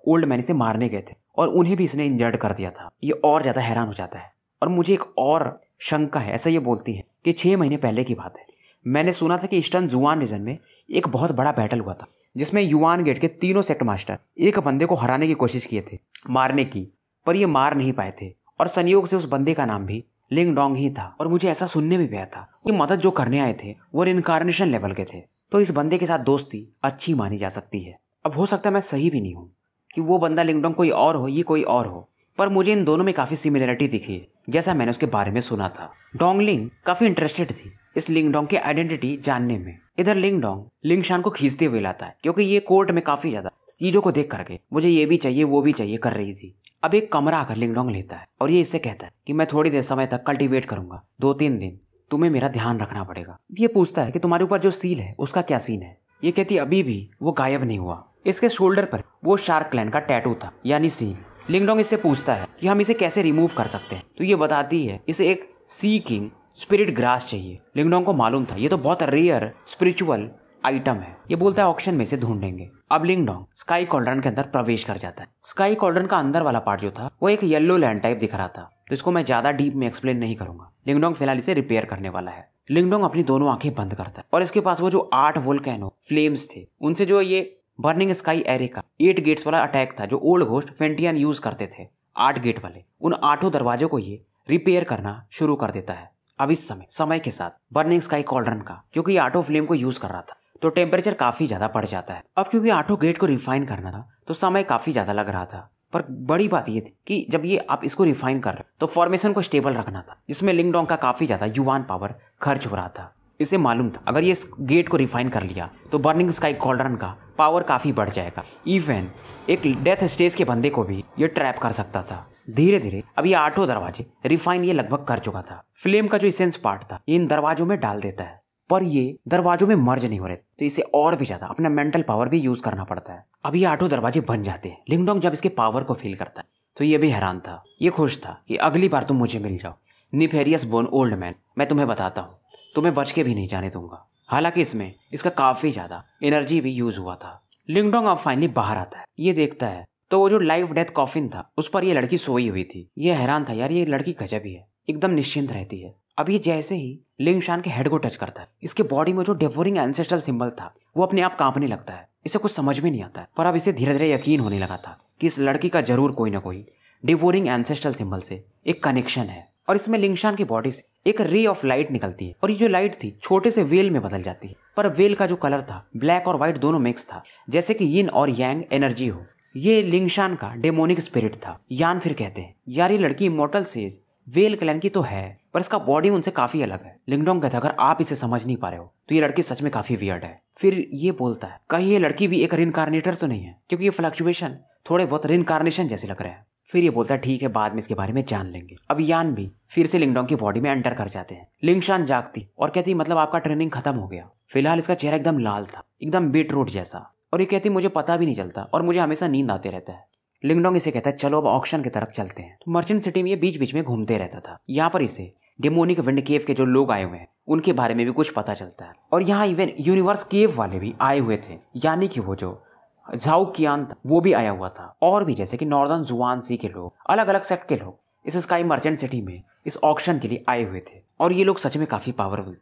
ओल्ड मैन इसे मारने गए थे और उन्हें भी इसने इंजर्ड कर दिया था ये और ज़्यादा हैरान हो जाता है और मुझे एक और शंका है ऐसा ये बोलती है कि छह महीने पहले की बात है मैंने सुना था कि ईस्टर्न जुआन रीजन में एक बहुत बड़ा बैटल हुआ था जिसमें युवान गेट के तीनों सेक्ट मास्टर एक बंदे को हराने की कोशिश किए थे मारने की पर ये मार नहीं पाए थे और संयोग से उस बंदे का नाम भी लिंग डोंग ही था और मुझे ऐसा सुनने में भी था कि मदद जो करने आए थे वो इनकारनेशन लेवल के थे तो इस बंदे के साथ दोस्ती अच्छी मानी जा सकती है अब हो सकता है मैं सही भी नहीं हूँ कि वो बंदा लिंगडोंग कोई और हो ये कोई और हो पर मुझे इन दोनों में काफ़ी सिमिलरिटी दिखी जैसा मैंने उसके बारे में सुना था डोंगलिंग काफ़ी इंटरेस्टेड थी इस लिंगडोंग की आइडेंटिटी जानने में इधर लिंगडोंग लिंगशान को खींचते हुए लाता है क्योंकि ये कोर्ट में काफी ज्यादा चीजों को देख करके मुझे ये भी चाहिए वो भी चाहिए कर रही थी अब एक कमरा आकर लिंगडोंग लेता है और ये इससे कहता है कि मैं थोड़ी देर समय तक कल्टीवेट करूंगा दो तीन दिन तुम्हें मेरा ध्यान रखना पड़ेगा ये पूछता है कि तुम्हारे ऊपर जो सील है उसका क्या सीन है ये कहती अभी भी वो गायब नहीं हुआ इसके शोल्डर पर वो शार्क क्लैन का टैटू था यानी सीन लिंगडोंग इससे पूछता है कि हम इसे कैसे रिमूव कर सकते हैं तो ये बताती है इसे एक सी किंग स्पिरिट ग्रास चाहिए लिंगडोंग को मालूम था ये तो बहुत रेयर स्पिरिचुअल आइटम है ये बोलता है ऑप्शन में से ढूंढेंगे अब लिंगडोंग स्काई कॉल्ड्रन के अंदर प्रवेश कर जाता है स्काई कॉल्ड्रन का अंदर वाला पार्ट जो था वो एक येलो लैंड टाइप दिख रहा था तो इसको मैं ज्यादा डीप में एक्सप्लेन नहीं करूंगा लिंगडोंग फिलहाल इसे रिपेयर करने वाला है लिंगडोंग अपनी दोनों आंखें बंद करता है और इसके पास वो जो आठ वोल्केनो फ्लेम्स थे उनसे जो ये बर्निंग स्काई एरे का एट गेट्स वाला अटैक था जो ओल्ड घोस्ट फेंटियन यूज करते थे आठ गेट वाले उन आठों दरवाजों को ये रिपेयर करना शुरू कर देता है अब इस समय समय के साथ बर्निंग स्काई कॉल्ड्रन का क्योंकि ऑटो फ्लेम को यूज कर रहा था तो टेम्परेचर काफी ज्यादा बढ़ जाता है अब क्योंकि ऑटो गेट को रिफाइन करना था तो समय काफी ज्यादा लग रहा था पर बड़ी बात ये थी कि जब ये आप इसको रिफाइन कर रहे तो फॉर्मेशन को स्टेबल रखना था जिसमें लिंगडोंग का काफी ज्यादा युवान पावर खर्च हो रहा था इसे मालूम था अगर ये इस गेट को रिफाइन कर लिया तो बर्निंग स्काई कॉल्ड्रन का पावर काफ़ी बढ़ जाएगा इवन एक डेथ स्टेज के बंदे को भी ये ट्रैप कर सकता था धीरे धीरे अब ये आठों दरवाजे रिफाइन ये लगभग कर चुका था फ्लेम का जो इसेंस पार्ट था ये इन दरवाजों में डाल देता है पर ये दरवाजों में मर्ज नहीं हो रहे तो इसे और भी ज्यादा अपना मेंटल पावर भी यूज करना पड़ता है अब ये आठों दरवाजे बन जाते हैं लिंगडोंग जब इसके पावर को फील करता है तो ये भी हैरान था ये खुश था कि अगली बार तुम मुझे मिल जाओ निफेरियस बोन ओल्ड मैन मैं तुम्हें बताता हूँ तुम्हें बच के भी नहीं जाने दूंगा हालांकि इसमें इसका काफ़ी ज़्यादा एनर्जी भी यूज़ हुआ था लिंगडोंग अब फाइनली बाहर आता है ये देखता है तो वो जो लाइफ डेथ कॉफिन था उस पर ये लड़की सोई हुई थी ये हैरान था यार ये लड़की गजब ही है एकदम निश्चिंत रहती है अब ये जैसे ही लिंग शान के हेड को टच करता है इसके बॉडी में जो डेवोरिंग एंसेस्ट्रल सिंबल था वो अपने आप कांपने लगता है इसे कुछ समझ में नहीं आता है पर अब इसे धीरे धीरे यकीन होने लगा था कि इस लड़की का जरूर कोई ना कोई डिवोरिंग एंसेस्ट्रल सिंबल से एक कनेक्शन है और इसमें लिंगशान की बॉडी से एक रे ऑफ लाइट निकलती है और ये जो लाइट थी छोटे से वेल में बदल जाती है पर वेल का जो कलर था ब्लैक और व्हाइट दोनों मिक्स था जैसे कि यिन और यांग एनर्जी हो ये लिंगशान का डेमोनिक स्पिरिट था यान फिर कहते हैं यार ये लड़की इमोटल सेज वेल क्लैन की तो है पर इसका बॉडी उनसे काफी अलग है लिंगडोंग कहता अगर आप इसे समझ नहीं पा रहे हो तो ये लड़की सच में काफी वियर्ड है फिर ये बोलता है कहीं ये लड़की भी एक रिनकारनेटर तो नहीं है क्योंकि ये फ्लक्चुएशन थोड़े बहुत रिनकारनेशन जैसे लग रहे हैं फिर ये बोलता है ठीक है बाद में इसके बारे में जान लेंगे अब यान भी फिर से लिंगडोंग की बॉडी में एंटर कर जाते हैं लिंगशान जागती और कहती मतलब आपका ट्रेनिंग खत्म हो गया फिलहाल इसका चेहरा एकदम लाल था एकदम बीट रूट जैसा और ये कहती मुझे पता भी नहीं चलता और मुझे हमेशा नींद आते रहता है लिंगडोंग इसे कहता है चलो अब ऑक्शन की तरफ चलते हैं तो मर्चेंट सिटी में ये बीच बीच में घूमते रहता था यहाँ पर इसे डेमोनिक विंड केव के जो लोग आए हुए हैं उनके बारे में भी कुछ पता चलता है और यहाँ इवन यूनिवर्स केव वाले भी आए हुए थे यानी कि वो जो झाउ कियान था वो भी आया हुआ था और भी जैसे कि नॉर्दर्न जुआन सी के लोग अलग अलग सेक्ट के लोग इस स्काई मर्चेंट सिटी में इस ऑक्शन के लिए आए हुए थे और ये लोग सच में काफ़ी पावरफुल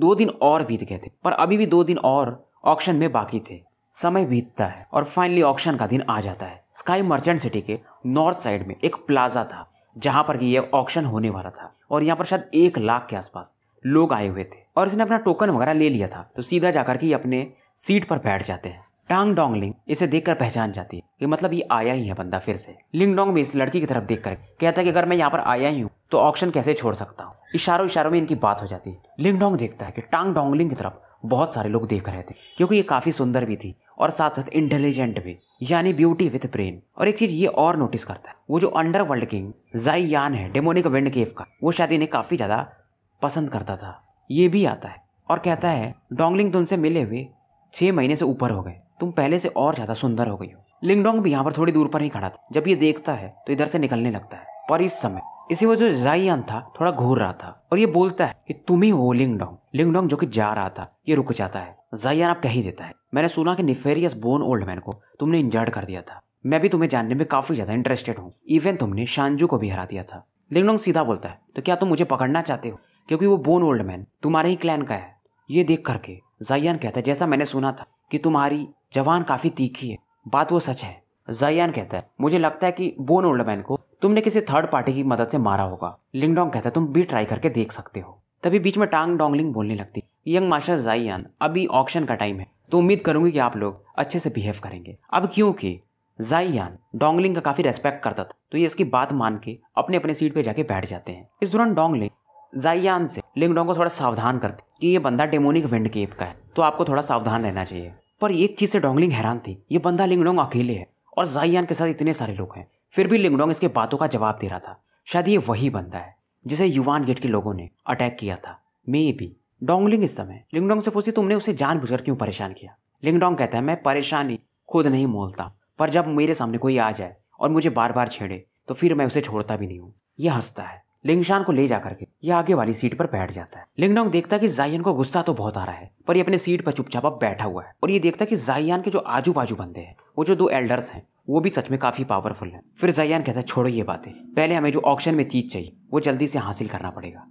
दो दिन और बीत गए थे पर अभी भी दो दिन और ऑक्शन में बाकी थे समय बीतता है और फाइनली ऑक्शन का दिन आ जाता है स्काई मर्चेंट सिटी के नॉर्थ साइड में एक प्लाजा था जहां पर कि यह ऑक्शन होने वाला था और यहाँ पर शायद एक लाख के आसपास लोग आए हुए थे और इसने अपना टोकन वगैरह ले लिया था तो सीधा जाकर के अपने सीट पर बैठ जाते हैं टांग डोंग लिंग इसे देख पहचान जाती है कि मतलब ये आया ही है बंदा फिर से लिंग डोंग में इस लड़की की तरफ देख कर कहता है कि अगर मैं यहाँ पर आया ही हूँ तो ऑप्शन कैसे छोड़ सकता हूँ इशारों इशारों में इनकी बात हो जाती है लिंग डोंग देखता है कि टांग डोंगलिंग की तरफ बहुत सारे लोग देख रहे थे क्योंकि ये काफ़ी सुंदर भी थी और साथ साथ इंटेलिजेंट भी यानी ब्यूटी विथ ब्रेन और एक चीज ये और नोटिस करता है वो जो अंडरवर्ल्ड किंग जाइयान है डेमोनिक विंड केव का वो शायद इन्हें काफ़ी ज़्यादा पसंद करता था ये भी आता है और कहता है डोंगलिंग तुमसे मिले हुए छह महीने से ऊपर हो गए तुम पहले से और ज़्यादा सुंदर हो गई हो लिंगडोंग भी यहाँ पर थोड़ी दूर पर ही खड़ा था जब ये देखता है तो इधर से निकलने लगता है पर इस समय इसी वजह से जाइयान था थोड़ा घूर रहा था और ये बोलता है कि तुम ही हो लिंगडोंग लिंगडोंग जो कि जा रहा था ये रुक जाता है जाइयान आप कह ही देता है मैंने सुना कि निफेरियस बोन ओल्ड मैन को तुमने इंजर्ड कर दिया था मैं भी तुम्हें जानने में काफी ज्यादा इंटरेस्टेड हूँ इवन तुमने शांजू को भी हरा दिया था लिंगडोंग सीधा बोलता है तो क्या तुम मुझे पकड़ना चाहते हो क्योंकि वो बोन ओल्ड मैन तुम्हारे ही क्लैन का है ये देख करके जाइयान कहता है जैसा मैंने सुना था कि तुम्हारी जवान काफी तीखी है बात वो सच है जयान कहता है मुझे लगता है कि बोन ओल्ड मैन को तुमने किसी थर्ड पार्टी की मदद से मारा होगा लिंगडोंग कहता है तुम भी ट्राई करके देख सकते हो तभी बीच में टांग डोंगलिंग बोलने लगती यंग मास्टर जयान अभी ऑक्शन का टाइम है तो उम्मीद करूंगी कि आप लोग अच्छे से बिहेव करेंगे अब क्योंकि जाइयान डोंगलिंग का काफी रेस्पेक्ट करता था तो ये इसकी बात मान के अपने अपने सीट पे जाके बैठ जाते हैं इस दौरान डोंगलिंग जाइयान से लिंगडोंग को थोड़ा सावधान करती कि ये बंदा डेमोनिक विंड केप का है तो आपको थोड़ा सावधान रहना चाहिए पर एक चीज से डोंगलिंग हैरान थी ये बंदा लिंगडोंग अकेले है और जाइयान के साथ इतने सारे लोग हैं फिर भी लिंगडोंग इसके बातों का जवाब दे रहा था शायद ये वही बंदा है जिसे युवान गेट के लोगों ने अटैक किया था मे बी डोंगलिंग इस समय लिंगडोंग से पूछी तुमने उसे जानबूझकर क्यों परेशान किया लिंगडोंग कहता है मैं परेशानी खुद नहीं मोलता पर जब मेरे सामने कोई आ जाए और मुझे बार बार छेड़े तो फिर मैं उसे छोड़ता भी नहीं हूँ यह हंसता है लिंगशान को ले जाकर के ये आगे वाली सीट पर बैठ जाता है लिंगडोंग देखता है कि जायन को गुस्सा तो बहुत आ रहा है पर ये अपने सीट पर चुपचाप अब बैठा हुआ है और ये देखता है कि जायन के जो आजू बाजू बंदे हैं वो जो दो एल्डर्स हैं वो भी सच में काफी पावरफुल है फिर जयान कहता है छोड़ो ये बातें पहले हमें जो ऑप्शन में चीज चाहिए वो जल्दी से हासिल करना पड़ेगा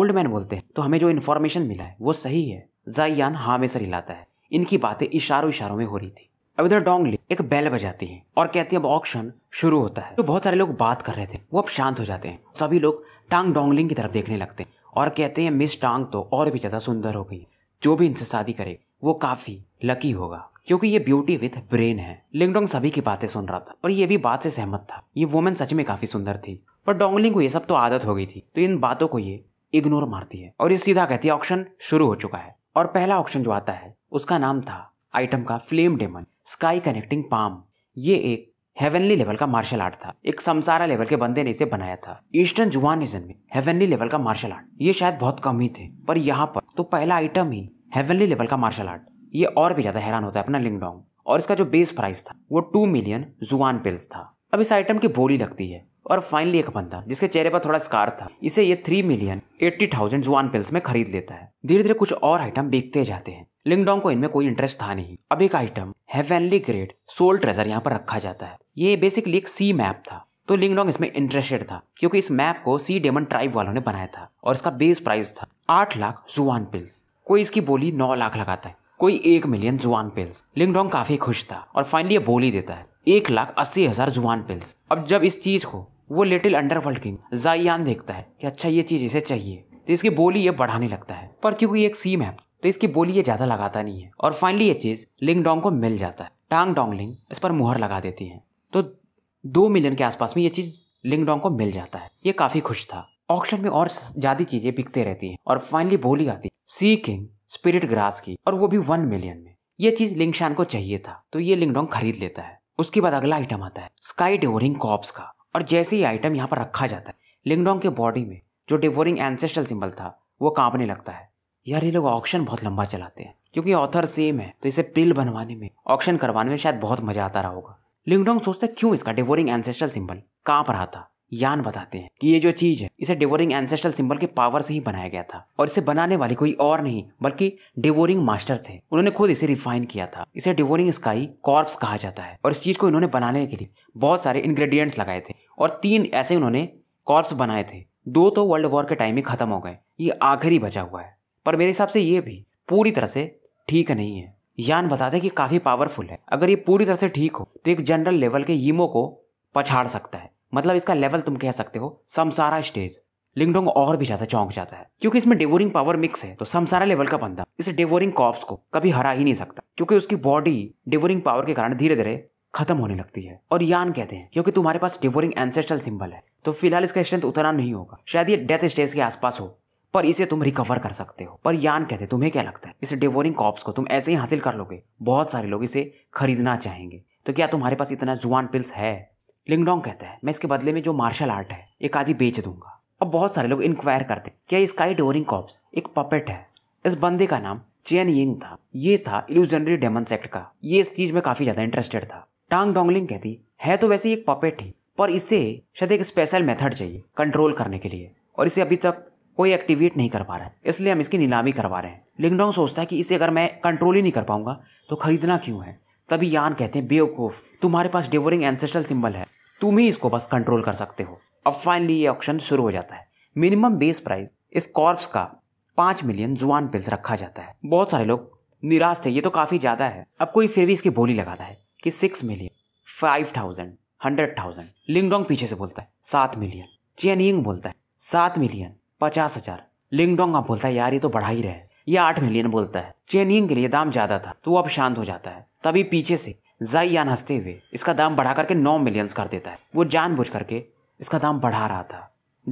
ओल्ड मैन बोलते हैं तो हमें जो इन्फॉर्मेशन मिला है वो सही है जयान हाँ में सर हिलाता है इनकी बातें इशारों इशारों में हो रही थी अब इधर डोंगली एक बैल बजाती है और कहती है अब ऑक्शन शुरू होता है तो बहुत सारे लोग बात कर रहे थे वो अब शांत हो जाते हैं सभी लोग टांग डोंगलिंग की तरफ देखने लगते हैं और कहते हैं मिस टांग तो और भी ज़्यादा सुंदर हो गई जो भी इनसे शादी करे वो काफ़ी लकी होगा क्योंकि ये ब्यूटी विथ ब्रेन है लिंगडोंग सभी की बातें सुन रहा था और ये भी बात से सहमत था ये वुमेन सच में काफ़ी सुंदर थी पर डोंगलिंग को ये सब तो आदत हो गई थी तो इन बातों को ये इग्नोर मारती है और ये सीधा कहती है ऑप्शन शुरू हो चुका है और पहला ऑप्शन जो आता है उसका नाम था आइटम का flame demon sky connecting palm ये एक हेवनली लेवल का मार्शल आर्ट था एक समसारा लेवल के बंदे ने इसे बनाया था ईस्टर्न जुआनिजन में हेवनली लेवल का मार्शल आर्ट ये शायद बहुत कम ही थे पर यहाँ पर तो पहला आइटम ही हेवनली लेवल का मार्शल आर्ट ये और भी ज्यादा हैरान होता है अपना लिंगडोंग और इसका जो बेस प्राइस था वो टू मिलियन जुआन पिल्स था अब इस आइटम की बोली लगती है और फाइनली एक बंदा जिसके चेहरे पर थोड़ा स्कार था इसे ये three million eighty thousand Xuan pills में खरीद लेता है धीरे धीरे कुछ और आइटम बेचते जाते हैं लिंगडोंग को इनमें कोई इंटरेस्ट था नहीं अब एक item heavenly grade soul treasure यहाँ पर रखा जाता है ये बेसिकली एक सी मैप था तो लिंगडोंग इसमें इंटरेस्टेड था क्योंकि इस मैप को सी डेमन ट्राइब वालों ने बनाया था और इसका बेस प्राइस था आठ लाख जुआन पिल्स कोई इसकी बोली नौ लाख लगाता है कोई एक मिलियन जुआन पिल्स लिंगडोंग काफी खुश था और फाइनली ये बोली देता है एक लाख अस्सी हजार जुआन पिल्स अब जब इस चीज को वो लिटिल अंडरवर्ल्ड किंग जाइयान देखता है कि अच्छा ये चीज इसे चाहिए तो इसकी बोली ये बढ़ाने लगता है पर क्योंकि एक सीम है तो इसकी बोली ये ज्यादा लगाता नहीं है और फाइनली ये चीज लिंगडोंग को मिल जाता है टांग डोंगलिंग इस पर मुहर लगा देती है तो दो मिलियन के आसपास में ये चीज़ लिंगडोंग को मिल जाता है ये काफ़ी खुश था ऑक्शन में और ज़्यादा चीज़ें बिकते रहती हैं और फाइनली बोली आती सी किंग स्पिरिट ग्रास की और वो भी वन मिलियन में ये चीज़ लिंगशान को चाहिए था तो ये लिंगडोंग खरीद लेता है उसके बाद अगला आइटम आता है स्काई डिवोरिंग कॉप्स का और जैसे ही आइटम यहाँ पर रखा जाता है लिंगडोंग के बॉडी में जो डेवोरिंग एंसेस्ट्रल सिंबल था वो कांपने लगता है यार ये लोग ऑक्शन बहुत लंबा चलाते हैं क्योंकि ऑथर सेम है तो इसे पिल बनवाने में ऑक्शन करवाने में शायद बहुत मजा आता रहा होगा लिंगडोंग सोचता है क्यों इसका डिवोरिंग एंसेस्ट्रल सिंबल कहाँ पर था यान बताते हैं कि ये जो चीज है इसे डिवोरिंग एंसेस्ट्रल सिंबल के पावर से ही बनाया गया था और इसे बनाने वाले कोई और नहीं बल्कि डिवोरिंग मास्टर थे उन्होंने खुद इसे रिफाइन किया था इसे डिवोरिंग स्काई कॉर्प्स कहा जाता है और इस चीज को इन्होंने बनाने के लिए बहुत सारे इंग्रेडिएंट्स लगाए थे और तीन ऐसे उन्होंने कॉर्प्स बनाए थे दो तो वर्ल्ड वॉर के टाइम ही खत्म हो गए ये आखिरी बचा हुआ है पर मेरे हिसाब से ये भी पूरी तरह से ठीक नहीं है यान बताते हैं कि काफ़ी पावरफुल है अगर ये पूरी तरह से ठीक हो तो एक जनरल लेवल के यीमो को पछाड़ सकता है मतलब इसका लेवल तुम कह सकते हो समसारा स्टेज लिंगडोंग और भी ज्यादा चौंक जाता है क्योंकि इसमें डेवोरिंग पावर मिक्स है तो समसारा लेवल का बंदा इस डेवोरिंग कॉप्स को कभी हरा ही नहीं सकता क्योंकि उसकी बॉडी डेवोरिंग पावर के कारण धीरे धीरे खत्म होने लगती है और यान कहते हैं क्योंकि तुम्हारे पास डिवोरिंग एंसेस्ट्रल सिंबल है तो फिलहाल इसका स्ट्रेंथ उतना नहीं होगा शायद ये डेथ स्टेज के आसपास हो पर इसे तुम रिकवर कर सकते हो पर यान कहते तुम्हें क्या लगता है इस डेवोरिंग कॉप्स को तुम ऐसे ही हासिल कर लोगे बहुत सारे लोग इसे खरीदना चाहेंगे तो क्या तुम्हारे पास इतना जुआन पिल्स है लिंगडोंग कहता है मैं इसके बदले में जो मार्शल आर्ट है एक आदि बेच दूंगा अब बहुत सारे लोग इंक्वायर करते क्या ये स्काई डोरिंग कॉप्स एक पपेट है इस बंदे का नाम चेन यिंग था ये था इल्यूजनरी डेमन सेक्ट का ये इस चीज में काफी ज्यादा इंटरेस्टेड था टांग डोंगलिंग कहती है तो वैसे एक पपेट ही पर इसे शायद एक स्पेशल मेथड चाहिए कंट्रोल करने के लिए और इसे अभी तक कोई एक्टिवेट नहीं कर पा रहा है इसलिए हम इसकी नीलामी करवा रहे हैं लिंगडोंग सोचता है कि इसे अगर मैं कंट्रोल ही नहीं कर पाऊंगा तो खरीदना क्यों है तभी यान कहते हैं बेवकूफ तुम्हारे पास डेवरिंग एंसेस्ट्रल सिंबल है तुम ही इसको बस कंट्रोल कर सकते हो अब फाइनली ये ऑप्शन शुरू हो जाता है मिनिमम बेस प्राइस इस कॉर्प्स का पांच मिलियन जुआन पिल्स रखा जाता है बहुत सारे लोग निराश थे ये तो काफ़ी ज़्यादा है अब कोई फिर भी इसकी बोली लगाता है कि six million five thousand hundred thousand Lingdong पीछे से बोलता है सात मिलियन चेनिंग बोलता है सात मिलियन पचास हजार लिंगडोंग अब बोलता है यार ये तो बढ़ा ही रहे ये आठ मिलियन बोलता है चेनिंग के लिए दाम ज्यादा था तो अब शांत हो जाता है तभी पीछे से जाइयान हंसते हुए इसका दाम बढ़ा करके नौ मिलियंस कर देता है वो जानबूझ करके इसका दाम बढ़ा रहा था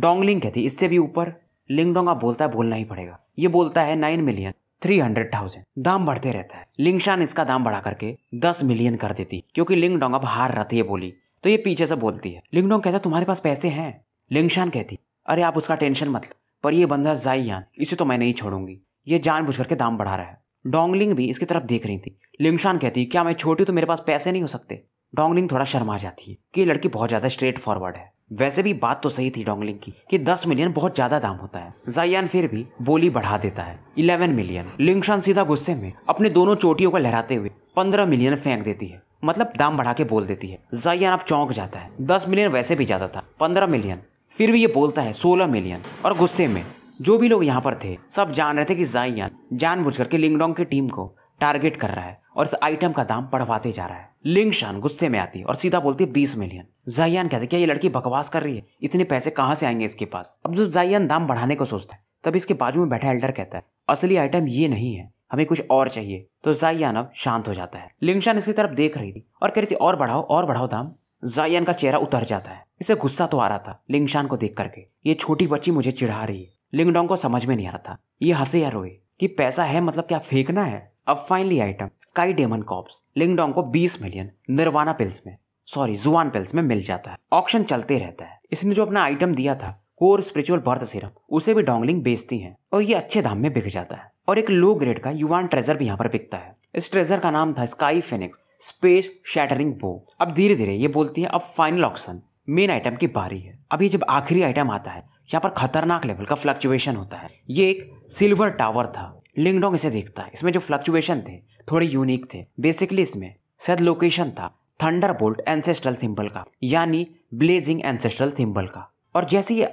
डोंगलिंग कहती इससे भी ऊपर लिंगडोंग अब बोलता है बोलना ही पड़ेगा ये बोलता है nine million three hundred thousand दाम बढ़ते रहता है लिंगशान इसका दाम बढ़ा करके दस मिलियन कर देती क्योंकि लिंगडोंग अब हार रहा है बोली तो ये पीछे से बोलती है लिंगडोंग कहता तुम्हारे पास पैसे हैं लिंगशान कहती अरे आप उसका टेंशन मत पर यह बंदा जाइयान इसे तो मैं नहीं छोड़ूंगी ये जान बुझ करके दाम बढ़ा रहा है डोंगलिंग भी इसकी तरफ देख रही थी लिमशान कहती क्या मैं छोटी तो मेरे पास पैसे नहीं हो सकते डोंगलिंग थोड़ा शर्मा जाती है कि लड़की बहुत ज़्यादा स्ट्रेट फॉरवर्ड है वैसे भी बात तो सही थी डोंगलिंग की कि दस मिलियन बहुत ज्यादा दाम होता है जायान फिर भी बोली बढ़ा देता है इलेवन मिलियन लिंगशान सीधा गुस्से में अपने दोनों चोटियों को लहराते हुए पंद्रह मिलियन फेंक देती है मतलब दाम बढ़ा के बोल देती है जायान अब चौंक जाता है दस मिलियन वैसे भी ज्यादा था पंद्रह मिलियन फिर भी ये बोलता है सोलह मिलियन और गुस्से में जो भी लोग यहाँ पर थे सब जान रहे थे कि जाइयान बुझ करके लिंगडोंग की टीम को टारगेट कर रहा है और इस आइटम का दाम बढ़वाते जा रहा है लिंग शान गुस्से में आती है और सीधा बोलती है बीस मिलियन जाइयान कहते क्या ये लड़की बकवास कर रही है इतने पैसे कहाँ से आएंगे इसके पास अब जो जाइयान दाम बढ़ाने को सोचता है तब इसके बाजू में बैठा एल्डर कहता है असली आइटम ये नहीं है हमें कुछ और चाहिए तो जाइयान अब शांत हो जाता है लिंगशान इसकी तरफ देख रही थी और कह रही थी और बढ़ाओ और बढ़ाओ दाम जायन का चेहरा उतर जाता है इसे गुस्सा तो आ रहा था लिंगशान को देख करके ये छोटी बच्ची मुझे चिढ़ा रही है लिंगडोंग को समझ में नहीं आ रहा था ये हंसे या रोए कि पैसा है मतलब क्या फेंकना है अब finally item sky demon corpse Lingdong को 20 मिलियन निर्वाना पिल्स में सॉरी जुआन पिल्स में मिल जाता है ऑप्शन चलते रहता है इसने जो अपना आइटम दिया था कोर स्पिरिचुअल बर्थ सिरप उसे भी डोंगलिंग बेचती है और ये अच्छे दाम में बिक जाता है और एक लो ग्रेड का युवान ट्रेजर भी यहाँ पर बिकता है इस ट्रेजर का नाम था स्काई फिनिक्स स्पेस शैटरिंग बो अब धीरे धीरे ये बोलती है अब फाइनल ऑप्शन मेन आइटम की बारी है अब ये जब आखिरी आइटम आता है यहाँ पर खतरनाक लेवल का फ्लक्चुएशन होता है ये एक सिल्वर टावर था लिंगडोंग इसे देखता है इसमें जो फ्लक्चुएशन थे थोड़े यूनिक थे बेसिकली इसमें शायद लोकेशन था थंडर बोल्ट एंसेस्ट्रल सिंबल का यानी ब्लेजिंग एंसेस्ट्रल सिंबल का और जैसे ये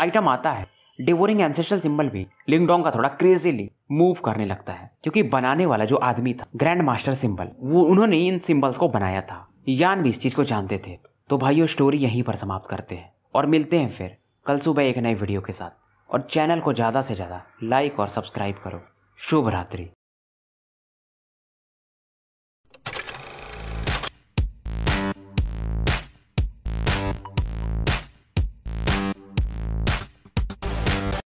आइटम आता है डिवोरिंग एंसेस्ट्रल सिंबल भी लिंगडोंग का थोड़ा क्रेजीली मूव करने लगता है क्योंकि बनाने वाला जो आदमी था ग्रैंड मास्टर सिंबल वो उन्होंने इन सिंबल्स को बनाया था यान भी इस चीज को जानते थे तो भाई स्टोरी यहीं पर समाप्त करते हैं और मिलते हैं फिर कल सुबह एक नए वीडियो के साथ और चैनल को ज़्यादा से ज़्यादा लाइक और सब्सक्राइब करो शुभ रात्रि